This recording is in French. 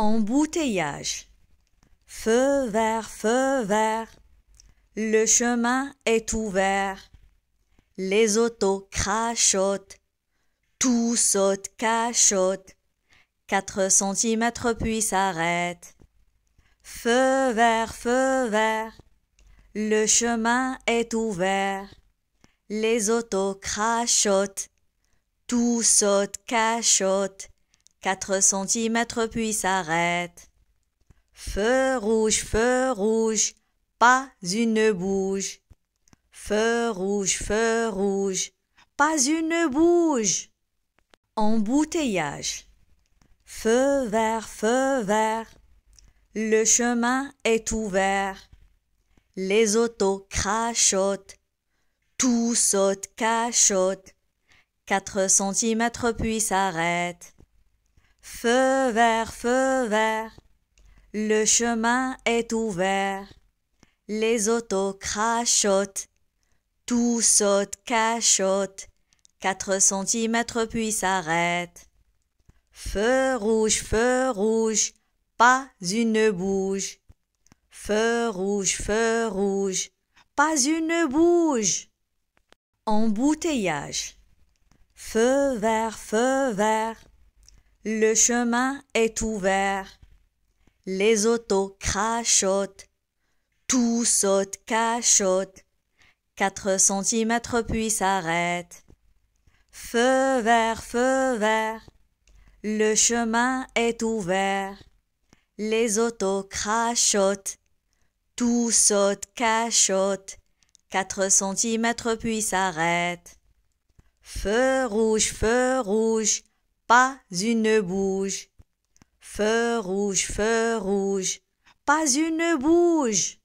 Embouteillage. Feu vert, feu vert. Le chemin est ouvert. Les autos crachotent. Tout saute, cachote. Quatre centimètres puis s'arrête. Feu vert, feu vert. Le chemin est ouvert. Les autos crachotent. Tout saute, cachote. Quatre centimètres puis s'arrête. Feu rouge, feu rouge, pas une bouge. Feu rouge, feu rouge, pas une bouge. Embouteillage. Feu vert, feu vert, le chemin est ouvert. Les autos crachotent, tout saute, cachote. Quatre centimètres puis s'arrête. Feu vert, feu vert, le chemin est ouvert. Les autos crachotent, tout saute, cachote, Quatre centimètres puis s'arrête. Feu rouge, feu rouge, pas une bouge. Feu rouge, feu rouge, pas une bouge. Embouteillage. Feu vert, feu vert, le chemin est ouvert. Les autos crachotent. Tout saute, cachote. Quatre centimètres puis s'arrête. Feu vert, feu vert. Le chemin est ouvert. Les autos crachotent. Tout saute, cachote. Quatre centimètres puis s'arrête. Feu rouge, feu rouge pas une bouge. Feu rouge, feu rouge, pas une bouge.